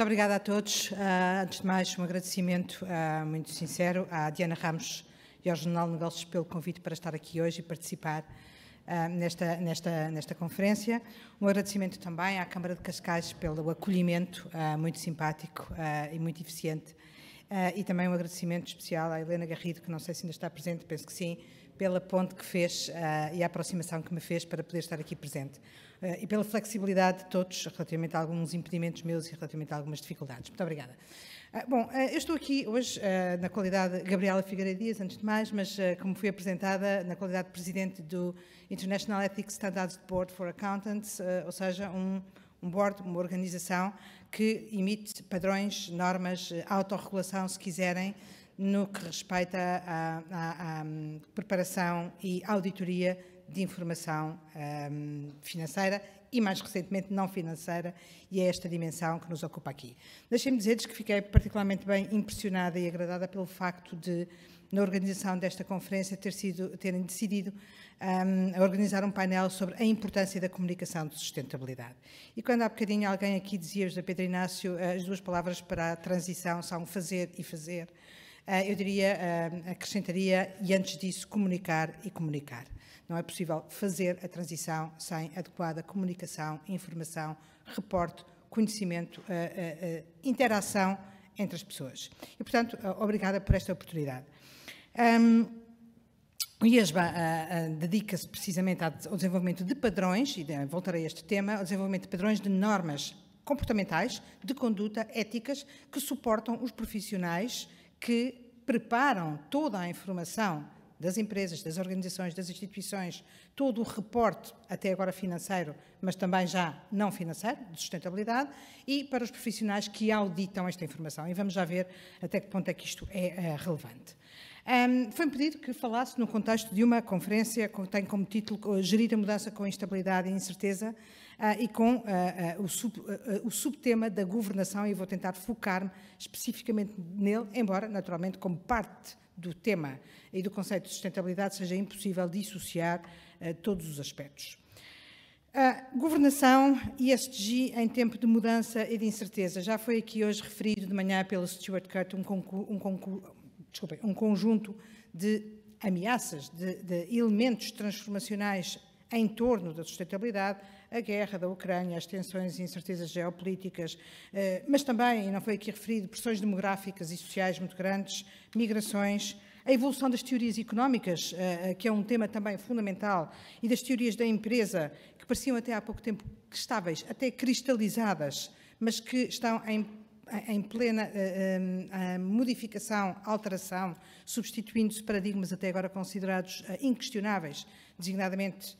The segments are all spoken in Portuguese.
Muito obrigada a todos. Ah, antes de mais, um agradecimento ah, muito sincero à Diana Ramos e ao Jornal Negócios pelo convite para estar aqui hoje e participar ah, nesta, nesta, nesta conferência. Um agradecimento também à Câmara de Cascais pelo acolhimento muito simpático e muito eficiente. e também um agradecimento especial à Helena Garrido, que não sei se ainda está presente, penso que sim, pela ponte que fez uh, e a aproximação que me fez para poder estar aqui presente. Uh, e pela flexibilidade de todos relativamente a alguns impedimentos meus e relativamente a algumas dificuldades. Muito obrigada. Uh, bom, eu estou aqui hoje na qualidade de Gabriela Figueiredo Dias, antes de mais, mas como fui apresentada, na qualidade de Presidente do International Ethics Standards Board for Accountants, ou seja, um, um board, uma organização que emite padrões, normas, autorregulação, se quiserem, no que respeita à, hum, preparação e auditoria de informação um, financeira e, mais recentemente, não financeira, e é esta dimensão que nos ocupa aqui. Deixem-me dizer-vos que fiquei particularmente bem impressionada e agradada pelo facto de, na organização desta conferência, ter sido, terem decidido um, organizar um painel sobre a importância da comunicação de sustentabilidade. E quando há bocadinho alguém aqui dizia, José Pedro Inácio, as duas palavras para a transição são fazer e fazer. Ah, eu diria, ah, acrescentaria, e antes disso, comunicar e comunicar. Não é possível fazer a transição sem adequada comunicação, informação, reporte, conhecimento, ah, interação entre as pessoas. E, portanto, obrigada por esta oportunidade. o IESBA dedica-se precisamente ao desenvolvimento de padrões, e eh, voltarei a este tema, ao desenvolvimento de padrões de normas comportamentais, de conduta, éticas, que suportam os profissionais que preparam toda a informação das empresas, das organizações, das instituições, todo o reporte, até agora financeiro, mas também já não financeiro, de sustentabilidade, e para os profissionais que auditam esta informação. E vamos já ver até que ponto é que isto é eh, relevante. Um, foi-me pedido que falasse no contexto de uma conferência que tem como título eh, Gerir a mudança com instabilidade e incerteza, ah, e com ah, ah, o, sub, o subtema da governação, e vou tentar focar-me especificamente nele, embora, naturalmente, como parte do tema e do conceito de sustentabilidade seja impossível dissociar uh, todos os aspectos. governação e ESG em tempo de mudança e de incerteza. Já foi aqui hoje referido de manhã pelo Stuart Curt um, um, um conjunto de ameaças, de, de elementos transformacionais em torno da sustentabilidade, a guerra da Ucrânia, as tensões e incertezas geopolíticas, eh, mas também, e não foi aqui referido, pressões demográficas e sociais muito grandes, migrações, a evolução das teorias económicas, eh, eh, que é um tema também fundamental, e das teorias da empresa, que pareciam até há pouco tempo estáveis, até cristalizadas, mas que estão em em plena uh, uh, modificação, alteração, substituindo-se paradigmas até agora considerados uh, inquestionáveis, designadamente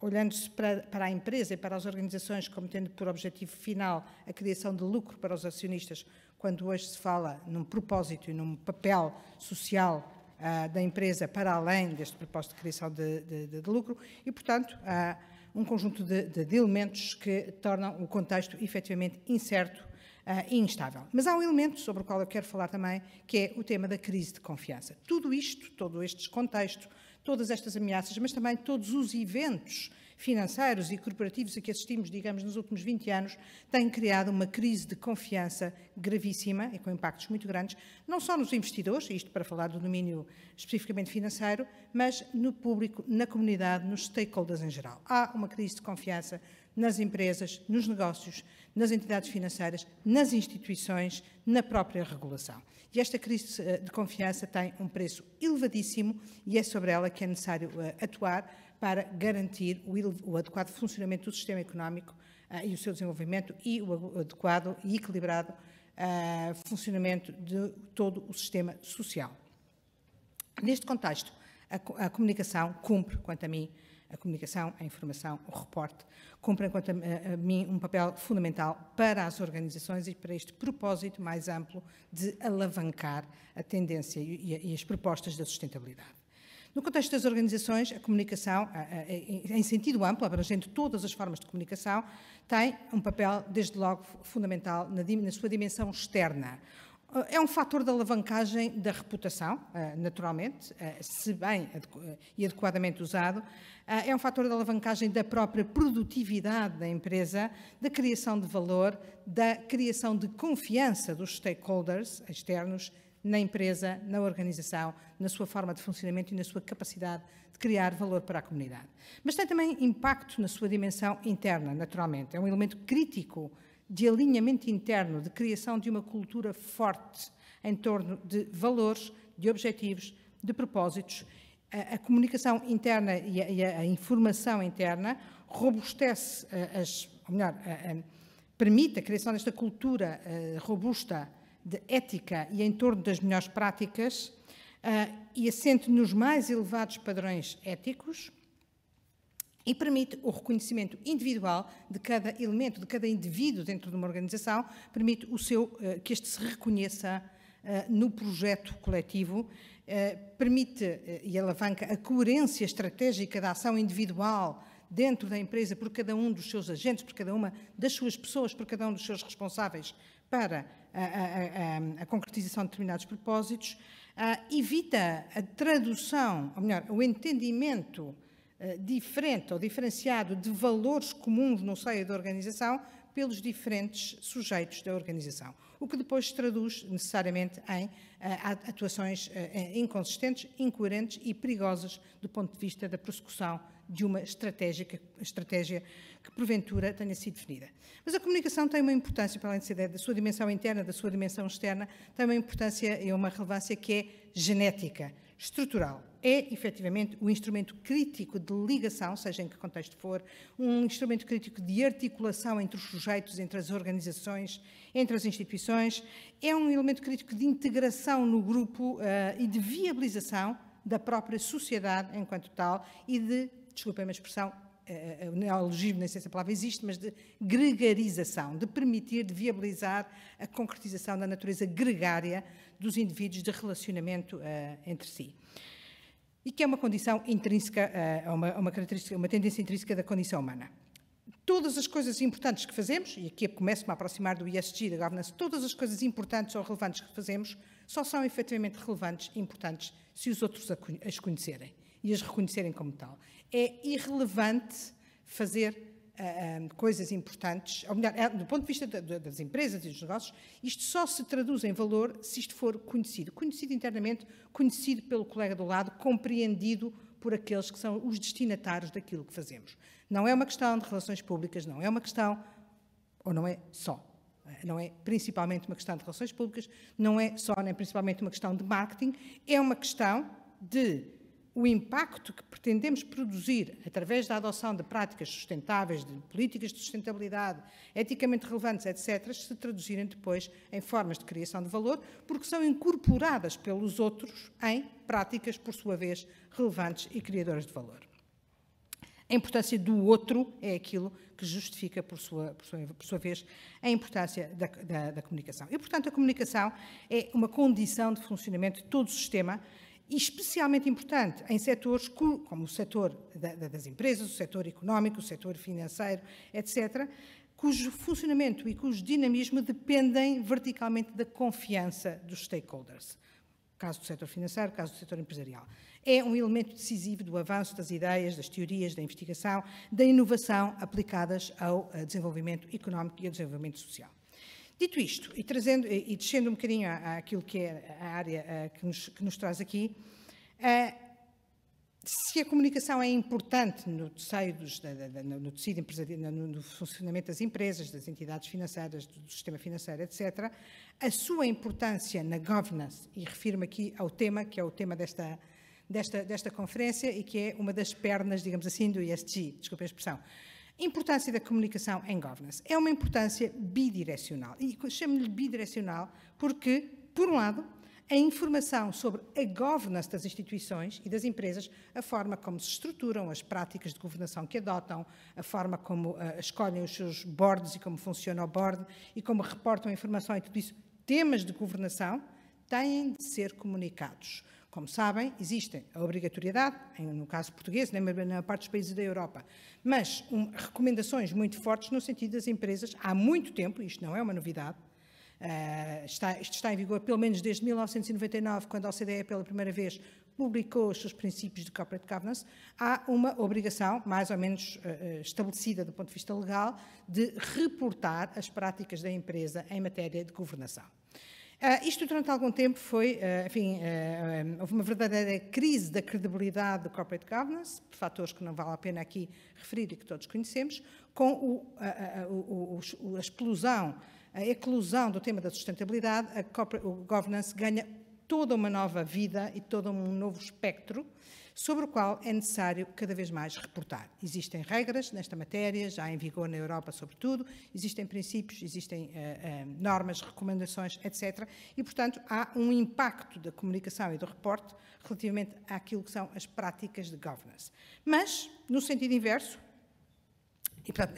olhando-se para, para, a empresa e para as organizações como tendo por objetivo final a criação de lucro para os acionistas, quando hoje se fala num propósito e num papel social uh, da empresa para além deste propósito de criação de, de, de lucro, e, portanto, há ah, um conjunto de, de elementos que tornam o contexto efetivamente incerto ah, e instável. Mas há um elemento sobre o qual eu quero falar também, que é o tema da crise de confiança. Tudo isto, todo este contexto, todas estas ameaças, mas também todos os eventos financeiros e corporativos a que assistimos, digamos, nos últimos 20 anos, têm criado uma crise de confiança gravíssima e com impactos muito grandes, não só nos investidores, isto para falar do domínio especificamente financeiro, mas no público, na comunidade, nos stakeholders em geral. Há uma crise de confiança nas empresas, nos negócios, nas entidades financeiras, nas instituições, na própria regulação. E esta crise eh, de confiança tem um preço elevadíssimo e é sobre ela que é necessário eh, atuar para garantir o adequado funcionamento do sistema económico eh, e o seu desenvolvimento e o adequado e equilibrado funcionamento de todo o sistema social. Neste contexto, a comunicação cumpre, quanto a mim, a comunicação, a informação, o reporte, cumprem, quanto eh, a, mim, um papel fundamental para as organizações e para este propósito mais amplo de alavancar a tendência e, as propostas da sustentabilidade. No contexto das organizações, a comunicação, em sentido amplo, abrangendo todas as formas de comunicação, tem um papel, desde logo, fundamental na sua dimensão externa, eh, é um fator de alavancagem da reputação, eh, naturalmente, eh, se bem e adequadamente usado. É um fator de alavancagem da própria produtividade da empresa, da criação de valor, da criação de confiança dos stakeholders externos na empresa, na organização, na sua forma de funcionamento e na sua capacidade de criar valor para a comunidade. Mas tem também impacto na sua dimensão interna, naturalmente. É um elemento crítico de alinhamento interno, de criação de uma cultura forte em torno de valores, de objetivos, de propósitos. A, comunicação interna e a, informação interna robustece eh, as, ou melhor, eh, eh, permite a criação desta cultura robusta de ética e em torno das melhores práticas e assente nos mais elevados padrões éticos, e permite o reconhecimento individual de cada elemento, de cada indivíduo dentro de uma organização, permite o seu, eh, que este se reconheça eh, no projeto coletivo, eh, permite e alavanca a coerência estratégica da ação individual dentro da empresa por cada um dos seus agentes, por cada uma das suas pessoas, por cada um dos seus responsáveis para a, a, a, a concretização de determinados propósitos, evita a tradução, ou melhor, o entendimento eh, diferente ou diferenciado de valores comuns no seio da organização pelos diferentes sujeitos da organização, o que depois se traduz necessariamente em eh, atuações eh, inconsistentes, incoerentes e perigosas do ponto de vista da prossecução de uma estratégia que, estratégia que porventura tenha sido definida. Mas a comunicação tem uma importância, para além de ser da sua dimensão interna, da sua dimensão externa, tem uma importância e uma relevância que é genética, estrutural. É, efetivamente, o um instrumento crítico de ligação, seja em que contexto for, um instrumento crítico de articulação entre os sujeitos, entre as organizações, entre as instituições, é um elemento crítico de integração no grupo uh, e de viabilização da própria sociedade enquanto tal e de desculpem a expressão, eh, eh, eh, o neologismo, nem sei se a palavra existe, mas de gregarização, de permitir, de viabilizar a concretização da natureza gregária dos indivíduos de relacionamento entre si. E que é uma condição intrínseca, é uma, uma, característica, uma tendência intrínseca da condição humana todas as coisas importantes que fazemos, e aqui começo-me a aproximar do ESG, da governance, todas as coisas importantes ou relevantes que fazemos só são efetivamente relevantes e importantes se os outros as conhecerem e as reconhecerem como tal. É irrelevante fazer uh, ah, um, ah, coisas importantes, ou melhor, é, do ponto de vista da, das empresas e dos negócios, isto só se traduz em valor se isto for conhecido. Conhecido internamente, conhecido pelo colega do lado, compreendido por aqueles que são os destinatários daquilo que fazemos. Não é uma questão de relações públicas, não é uma questão, ou não é só, não é principalmente uma questão de relações públicas, não é só nem principalmente uma questão de marketing, é uma questão de o impacto que pretendemos produzir através da adoção de práticas sustentáveis, de políticas de sustentabilidade, eticamente relevantes, etc., se traduzirem depois em formas de criação de valor, porque são incorporadas pelos outros em práticas, por sua vez, relevantes e criadoras de valor. A importância do outro é aquilo que justifica, por sua, por sua, por sua vez, a importância da, da, da comunicação. E, portanto, a comunicação é uma condição de funcionamento de todo o sistema e especialmente importante em setores como o setor das empresas, o setor económico, o setor financeiro, etc., cujo funcionamento e cujo dinamismo dependem verticalmente da confiança dos stakeholders. Caso do setor financeiro, caso do setor empresarial. É um elemento decisivo do avanço das ideias, das teorias, da investigação, da inovação aplicadas ao eh, desenvolvimento económico e ao desenvolvimento social. Dito isto, e, trazendo, e descendo um bocadinho àquilo que é a área eh, que nos, que nos traz aqui, eh, se a comunicação é importante no, seio dos, no tecido empresarial, no funcionamento das empresas, das entidades financeiras, do sistema financeiro, etc., a sua importância na governance, e refiro-me aqui ao tema, que é o tema desta, desta, desta conferência e que é uma das pernas, digamos assim, do ESG, desculpe a expressão, Importância da comunicação em governance. É uma importância bidirecional. E chamo-lhe bidirecional porque, por um lado, a informação sobre a governance das instituições e das empresas, a forma como se estruturam, as práticas de governação que adotam, a forma como uh, escolhem os seus boards e como funciona o board e como reportam a informação e tudo isso, temas de governação, têm de ser comunicados como sabem, existe a obrigatoriedade, no caso português, nem né, na parte dos países da Europa, mas um, recomendações muito fortes no sentido das empresas, há muito tempo, isto não é uma novidade, uh, está, isto está em vigor pelo menos desde 1999, quando a OCDE pela primeira vez publicou os seus princípios de corporate governance, há uma obrigação, mais ou menos uh, estabelecida do ponto de vista legal, de reportar as práticas da empresa em matéria de governação. Uh, isto durante algum tempo foi, uh, enfim, uh, ah, um, houve uma verdadeira crise da credibilidade do corporate governance, por fatores que não vale a pena aqui referir e que todos conhecemos, com o, o, o, a explosão, a eclosão do tema da sustentabilidade, a corporate governance ganha toda uma nova vida e todo um novo espectro sobre o qual é necessário cada vez mais reportar. Existem regras nesta matéria, já em vigor na Europa, sobretudo, existem princípios, existem uh, uh, normas, recomendações, etc. E, portanto, há um impacto da comunicação e do reporte relativamente àquilo que são as práticas de governance. Mas, no sentido inverso,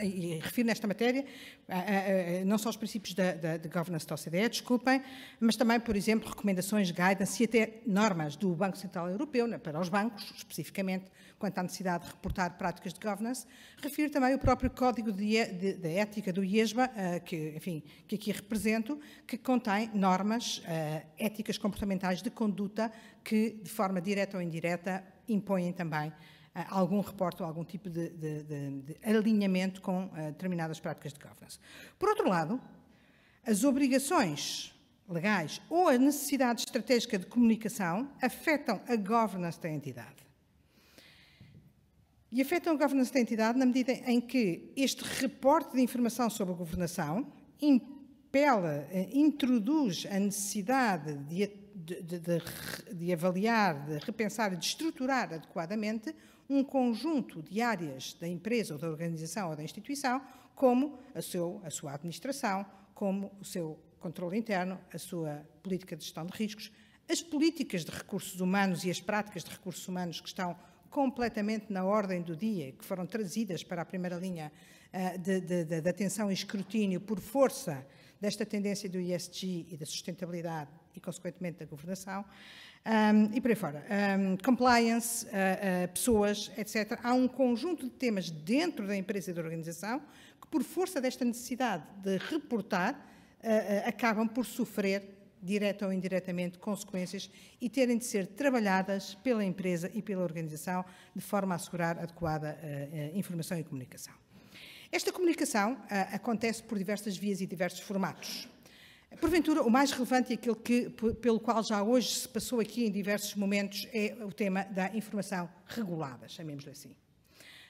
e, e refiro nesta matéria a, a, a, não só os princípios da, da, de governance da OCDE, desculpem, mas também, por exemplo, recomendações, guidance e até normas do Banco Central Europeu né, para os bancos, especificamente, quanto à necessidade de reportar práticas de governance. Refiro também o próprio Código de Ética do IESBA, eh, que, enfim, que aqui represento, que contém normas eh, éticas comportamentais de conduta que, de forma direta ou indireta, impõem também ah, algum reporte ou algum tipo de, de, de, de alinhamento com ah, determinadas práticas de governance. Por outro lado, as obrigações legais ou a necessidade estratégica de comunicação afetam a governance da entidade. E afetam a governance da entidade na medida em que este reporte de informação sobre a governação impela, eh, introduz a necessidade de, de, de, de, avaliar, de repensar e de estruturar adequadamente um conjunto de áreas da empresa ou da organização ou da instituição, como a, seu, a sua administração, como o seu controle interno, a sua política de gestão de riscos, as políticas de recursos humanos e as práticas de recursos humanos que estão completamente na ordem do dia, que foram trazidas para a primeira linha eh, de, de, de, de atenção e escrutínio por força desta tendência do ESG e da sustentabilidade e, consequentemente, da governação, um, e por aí fora. Um, compliance, uh, uh, pessoas, etc. Há um conjunto de temas dentro da empresa e da organização que, por força desta necessidade de reportar, uh, acabam por sofrer, direta ou indiretamente, consequências e terem de ser trabalhadas pela empresa e pela organização de forma a assegurar adequada informação e comunicação. Esta comunicação acontece por diversas vias e diversos formatos. Porventura, o mais relevante e aquilo que, pelo qual já hoje se passou aqui em diversos momentos é o tema da informação regulada, chamemos-lhe assim.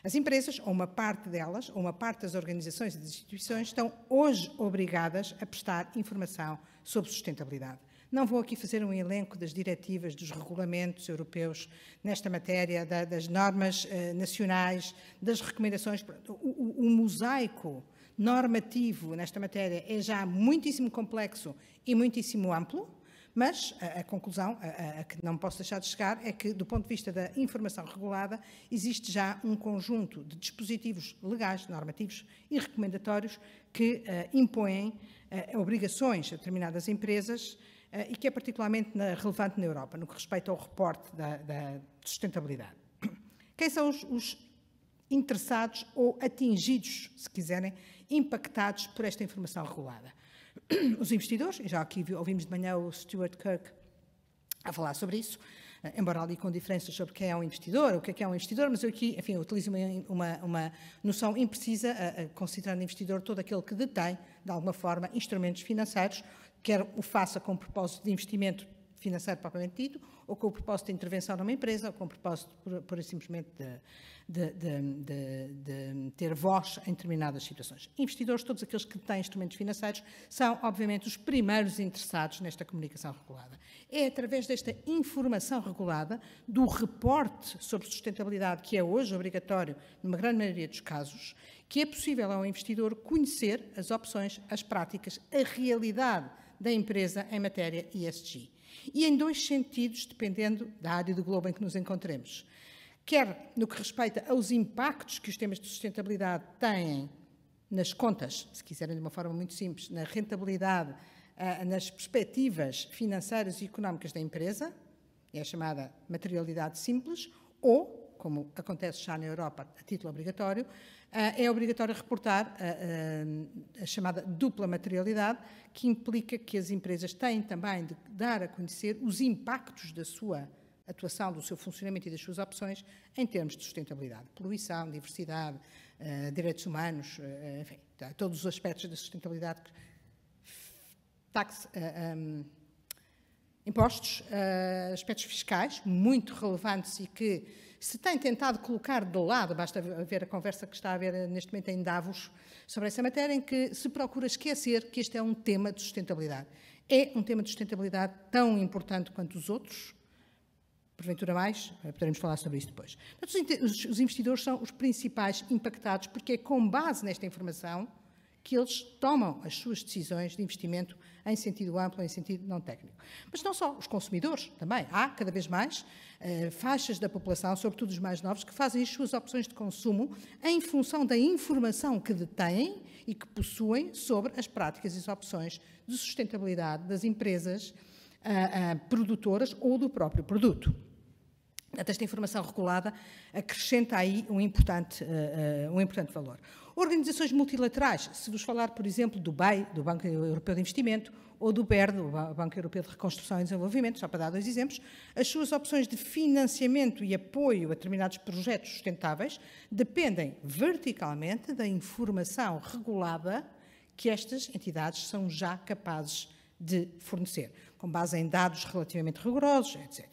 As empresas, ou uma parte delas, ou uma parte das organizações e das instituições, estão hoje obrigadas a prestar informação sobre sustentabilidade. Não vou aqui fazer um elenco das diretivas, dos regulamentos europeus nesta matéria, das normas eh, nacionais, das recomendações. O, o, o mosaico normativo nesta matéria é já muitíssimo complexo e muitíssimo amplo, mas a, a conclusão a, a, que não posso deixar de chegar é que, do ponto de vista da informação regulada, existe já um conjunto de dispositivos legais, normativos e recomendatórios que eh, impõem eh, obrigações a determinadas empresas eh, e que é particularmente na, relevante na Europa, no que respeita ao reporte da, da sustentabilidade. Quem são os, os interessados ou atingidos, se quiserem, impactados por esta informação regulada. Os investidores, já aqui ouvimos de manhã o Stuart Kirk a falar sobre isso, eh, embora ali com diferenças sobre quem é um investidor, o que é que é um investidor, mas eu aqui, enfim, utilizo uma, uma, uma noção imprecisa, a, eh, a, eh, considerando investidor todo aquele que detém, de alguma forma, instrumentos financeiros, quer o faça com propósito de investimento financeiro propriamente dito, ou com o propósito de intervenção numa empresa, ou com o propósito, por, simplesmente, de, de, de, de, ter voz em determinadas situações. Investidores, todos aqueles que têm instrumentos financeiros, são, obviamente, os primeiros interessados nesta comunicação regulada. É através desta informação regulada, do reporte sobre sustentabilidade, que é hoje obrigatório numa grande maioria dos casos, que é possível ao investidor conhecer as opções, as práticas, a realidade da empresa em matéria ESG. E em dois sentidos, dependendo da área do globo em que nos encontremos. Quer no que respeita aos impactos que os temas de sustentabilidade têm nas contas, se quiserem de uma forma muito simples, na rentabilidade, eh, nas perspectivas financeiras e económicas da empresa, é a chamada materialidade simples, ou como acontece já na Europa a título obrigatório, eh, é obrigatório reportar a, a, eh, a, chamada dupla materialidade, que implica que as empresas têm também de dar a conhecer os impactos da sua atuação, do seu funcionamento e das suas opções em termos de sustentabilidade, poluição, diversidade, eh, direitos humanos, enfim, tá, todos os aspectos da sustentabilidade, tax, um, ehm, impostos, aspectos fiscais muito relevantes e que se tem tentado colocar de lado, basta ver a conversa que está a haver neste momento em Davos sobre essa matéria, em que se procura esquecer que este é um tema de sustentabilidade. É um tema de sustentabilidade tão importante quanto os outros, porventura mais, eh, poderemos falar sobre isso depois. Portanto, os investidores são os principais impactados, porque é com base nesta informação que eles tomam as suas decisões de investimento em sentido amplo, em sentido não técnico. Mas não só, os consumidores também. Há cada vez mais eh, faixas da população, sobretudo os mais novos, que fazem as suas opções de consumo em função da informação que detêm e que possuem sobre as práticas e as opções de sustentabilidade das empresas eh, eh, produtoras ou do próprio produto. Portanto, esta informação regulada acrescenta aí um importante, uh, uh, um importante valor. Organizações multilaterais, se vos falar, por exemplo, do BEI, do Banco Europeu de Investimento, ou do BERD, o Banco Europeu de Reconstrução e Desenvolvimento, só para dar dois exemplos, as suas opções de financiamento e apoio a determinados projetos sustentáveis dependem verticalmente da informação regulada que estas entidades são já capazes de fornecer, com base em dados relativamente rigorosos, etc.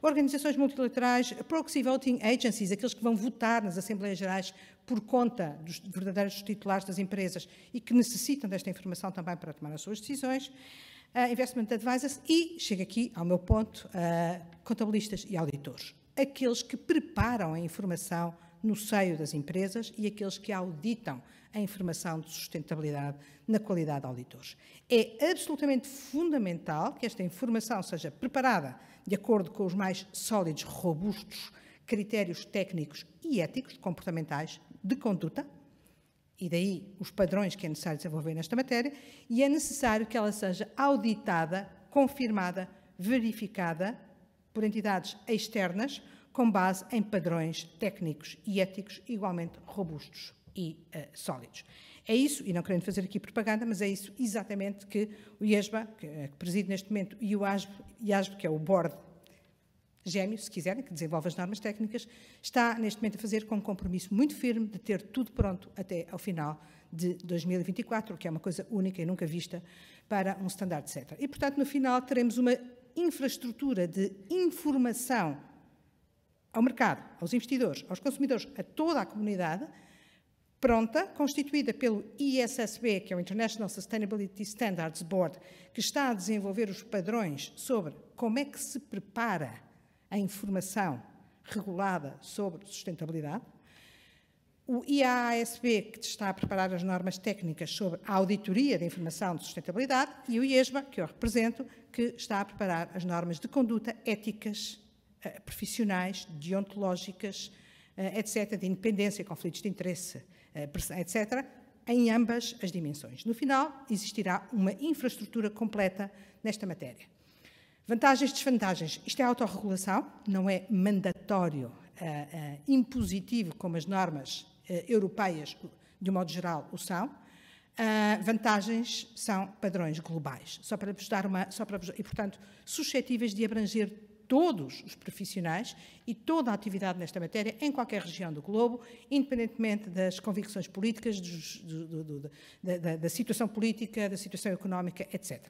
Organizações multilaterais, proxy voting agencies, aqueles que vão votar nas Assembleias Gerais por conta dos verdadeiros titulares das empresas e que necessitam desta informação também para tomar as suas decisões, uh, investment advisors e, chego aqui ao meu ponto, uh, contabilistas e auditores. Aqueles que preparam a informação no seio das empresas e aqueles que auditam a informação de sustentabilidade na qualidade de auditores. É absolutamente fundamental que esta informação seja preparada de acordo com os mais sólidos, robustos critérios técnicos e éticos comportamentais de conduta, e daí os padrões que é necessário desenvolver nesta matéria, e é necessário que ela seja auditada, confirmada, verificada por entidades externas com base em padrões técnicos e éticos igualmente robustos e uh, sólidos. É isso, e não querendo fazer aqui propaganda, mas é isso exatamente que o IESBA, que, eh, que preside neste momento, e o IASB, que é o Board gêmeo, se quiserem, que desenvolve as normas técnicas, está neste momento a fazer com um compromisso muito firme de ter tudo pronto até ao final de 2024, que é uma coisa única e nunca vista para um standard setter. E, portanto, no final teremos uma infraestrutura de informação ao mercado, aos investidores, aos consumidores, a toda a comunidade, pronta, constituída pelo ISSB, que é o International Sustainability Standards Board, que está a desenvolver os padrões sobre como é que se prepara a informação regulada sobre sustentabilidade. O IAASB, que está a preparar as normas técnicas sobre a auditoria da informação de sustentabilidade, e o IESMA, que eu represento, que está a preparar as normas de conduta éticas, eh, profissionais, deontológicas, eh, etc., de independência, conflitos de interesse, eh, etc., em ambas as dimensões. No final, existirá uma infraestrutura completa nesta matéria. Vantagens, desvantagens. Isto é autorregulação, não é mandatório, eh, eh, impositivo, como as normas eh, europeias, de um modo geral, o são. Uh, vantagens são padrões globais, só para vos dar uma, só para vos, e portanto suscetíveis de abranger todos os profissionais e toda a atividade nesta matéria em qualquer região do globo, independentemente das convicções políticas, dos, do, do, do, da, da, da situação política, da situação económica, etc.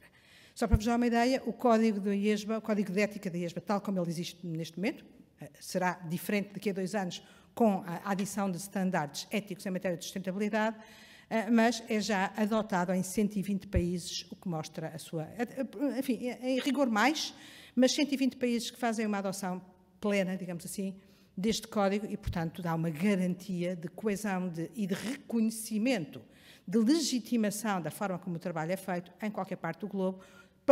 Só para vos dar uma ideia, o código do IESBA, o código de ética da IESBA, tal como ele existe neste momento, eh, será diferente daqui a dois anos com a adição de estándares éticos em matéria de sustentabilidade, eh, mas é já adotado em 120 países, o que mostra a sua. Eh, enfim, em rigor mais, mas 120 países que fazem uma adoção plena, digamos assim, deste código e, portanto, dá uma garantia de coesão de, e de reconhecimento, de legitimação da forma como o trabalho é feito em qualquer parte do globo,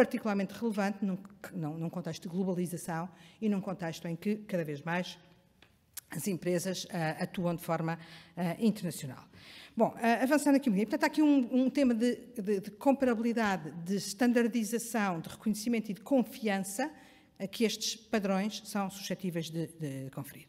particularmente relevante num, num, num, contexto de globalização e num contexto em que cada vez mais as empresas uh, atuam de forma uh, internacional. Bom, uh, avançando aqui um bocadinho, portanto, há aqui um, um tema de, de, de, comparabilidade, de estandardização, de reconhecimento e de confiança a que estes padrões são suscetíveis de, de conferir.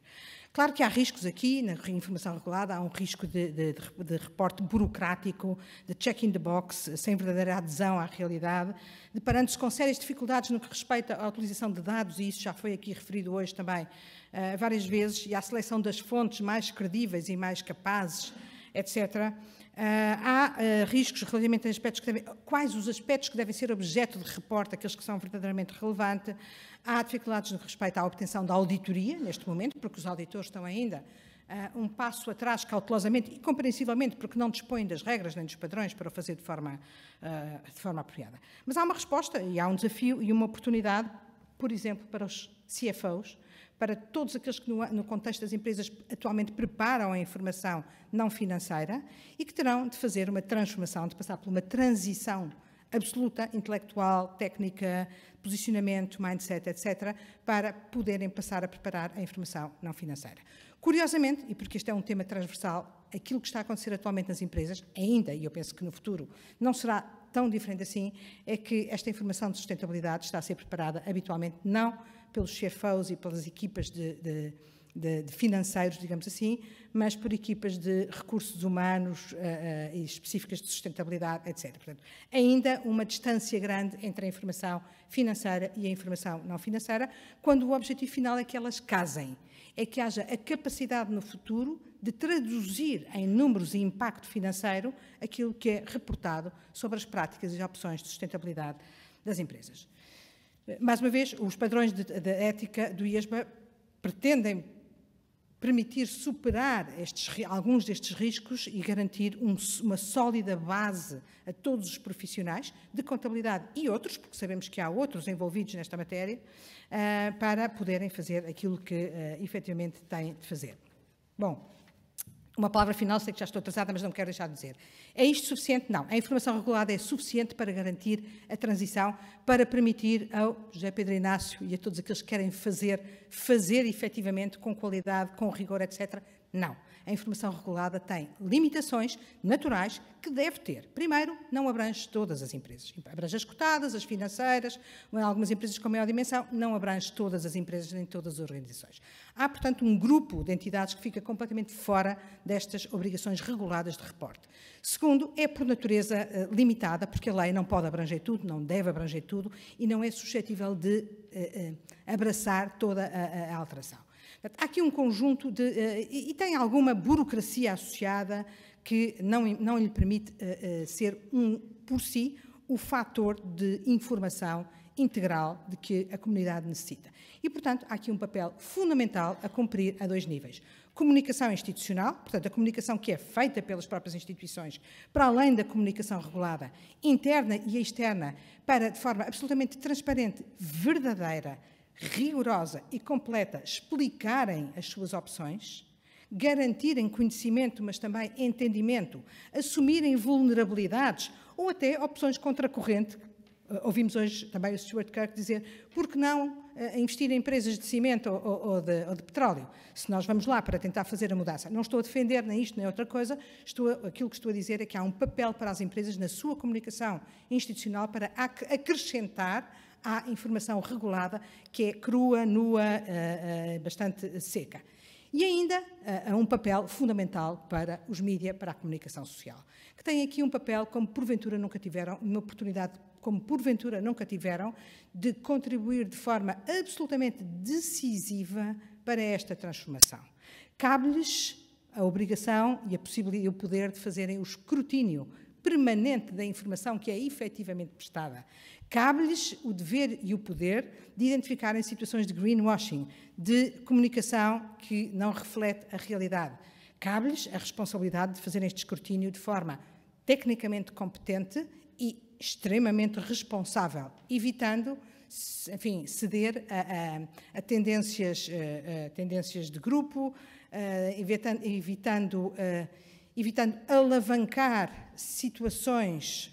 Claro que há riscos aqui, na informação regulada, há um risco de, de, de reporte burocrático, de check-in the box, sem verdadeira adesão à realidade, deparando-se com sérias dificuldades no que respeita à utilização de dados, e isso já foi aqui referido hoje também uh, várias vezes, e à seleção das fontes mais credíveis e mais capazes, etc. Ah, há ah, riscos relativamente a aspectos que devem, quais os aspectos que devem ser objeto de reporte, aqueles que são verdadeiramente relevantes. Há dificuldades no respeito à obtenção da auditoria, neste momento, porque os auditores estão ainda Uh, um passo atrás cautelosamente e compreensivelmente, porque não dispõem das regras nem dos padrões para o fazer de forma, uh, de forma apropriada. Mas há uma resposta e há um desafio e uma oportunidade, por exemplo, para os CFOs, para todos aqueles que, no, contexto das empresas, atualmente preparam a informação não financeira e que terão de fazer uma transformação, de passar por uma transição absoluta, intelectual, técnica, posicionamento, mindset, etc., para poderem passar a preparar a informação não financeira. Curiosamente, e porque este é um tema transversal, aquilo que está a acontecer atualmente nas empresas, ainda, e eu penso que no futuro, não será tão diferente assim, é que esta informação de sustentabilidade está a ser preparada habitualmente não financeira pelos chefões e pelas equipas de, de, de, de financeiros, digamos assim, mas por equipas de recursos humanos uh, uh, e específicas de sustentabilidade, etc. Portanto, ainda uma distância grande entre a informação financeira e a informação não financeira, quando o objetivo final é que elas casem, é que haja a capacidade no futuro de traduzir em números e impacto financeiro aquilo que é reportado sobre as práticas e opções de sustentabilidade das empresas. Mais uma vez, os padrões da ética do IESBA pretendem permitir superar estes, alguns destes riscos e garantir um, uma sólida base a todos os profissionais de contabilidade e outros, porque sabemos que há outros envolvidos nesta matéria, uh, para poderem fazer aquilo que uh, efetivamente têm de fazer. Bom, uma palavra final, sei que já estou atrasada, mas não quero deixar de dizer. É isto suficiente? Não. A informação regulada é suficiente para garantir a transição, para permitir ao José Pedro Inácio e a todos aqueles que querem fazer, fazer efetivamente com qualidade, com rigor, etc., não. A informação regulada tem limitações naturais que deve ter. Primeiro, não abrange todas as empresas. Abrange as cotadas, as financeiras, algumas empresas com maior dimensão, não abrange todas as empresas nem todas as organizações. Há, portanto, um grupo de entidades que fica completamente fora destas obrigações reguladas de reporte. Segundo, é por natureza eh, limitada, porque a lei não pode abranger tudo, não deve abranger tudo e não é suscetível de eh, eh, abraçar toda a alteração. Há aqui um conjunto de. Eh, e tem alguma burocracia associada que não, não lhe permite eh, eh, ser, um, por si, o fator de informação integral de que a comunidade necessita. E, portanto, há aqui um papel fundamental a cumprir a dois níveis. Comunicação institucional, portanto, a comunicação que é feita pelas próprias instituições, para além da comunicação regulada, interna e externa, para, de forma absolutamente transparente, verdadeira, rigorosa e completa explicarem as suas opções, garantirem conhecimento, mas também entendimento, assumirem vulnerabilidades ou até opções contracorrente. Eh, ouvimos hoje também o Stuart Kirk dizer, por que não eh, investir em empresas de cimento ou, ou, de, ou, de, petróleo, se nós vamos lá para tentar fazer a mudança. Não estou a defender nem isto nem outra coisa, estou, aquilo que estou a dizer é que há um papel para as empresas na sua comunicação institucional para acrescentar há informação regulada que é crua, nua, eh, eh, bastante seca. E ainda eh, há um papel fundamental para os mídias, para a comunicação social, que tem aqui um papel como porventura nunca tiveram, uma oportunidade como porventura nunca tiveram, de contribuir de forma absolutamente decisiva para esta transformação. Cabe-lhes a obrigação e, a e o poder de fazerem o escrutínio permanente da informação que é efetivamente prestada. Cabe-lhes o dever e o poder de identificarem situações de greenwashing, de comunicação que não reflete a realidade. Cabe-lhes a responsabilidade de fazerem este escrutínio de forma tecnicamente competente e extremamente responsável, evitando enfim, ceder a, a, a tendências, a, eh, eh, tendências de grupo, eh, evitando, evitando, evitando alavancar situações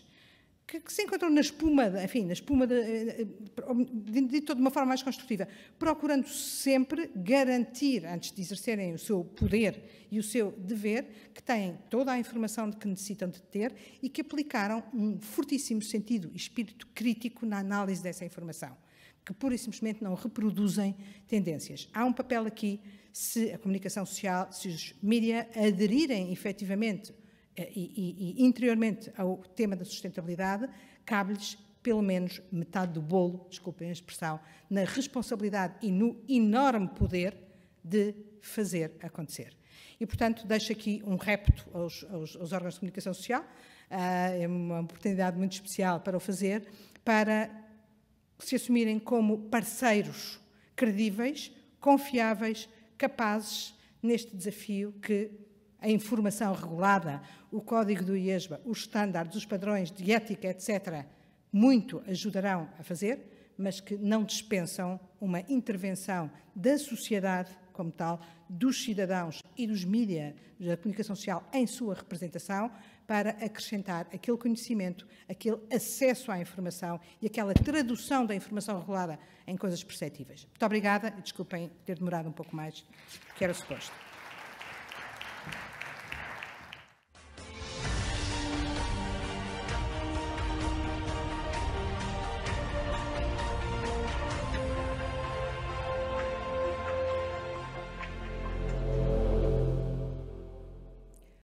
que, que, se encontram na espuma, enfim, na espuma de, de, eh, eh, de, toda uma forma mais construtiva, procurando sempre garantir, antes de exercerem o seu poder e o seu dever, que têm toda a informação de que necessitam de ter e que aplicaram um fortíssimo sentido e espírito crítico na análise dessa informação, que pura e simplesmente não reproduzem tendências. Há um papel aqui se a comunicação social, se os mídias aderirem efetivamente eh, e, e interiormente ao tema da sustentabilidade, cabe-lhes pelo menos metade do bolo, desculpem a expressão, na responsabilidade e no enorme poder de fazer acontecer. E, portanto, deixo aqui um repto aos, aos, aos órgãos de comunicação social, uh, é uma oportunidade muito especial para o fazer, para se assumirem como parceiros credíveis, confiáveis, capazes neste desafio que a informação regulada, o código do IESBA, os estándares, os padrões de ética, etc., muito ajudarão a fazer, mas que não dispensam uma intervenção da sociedade como tal, dos cidadãos e dos mídias da comunicação social em sua representação, para acrescentar aquele conhecimento, aquele acesso à informação e aquela tradução da informação regulada em coisas perceptíveis. Muito obrigada e desculpem ter demorado um pouco mais, que era suposto.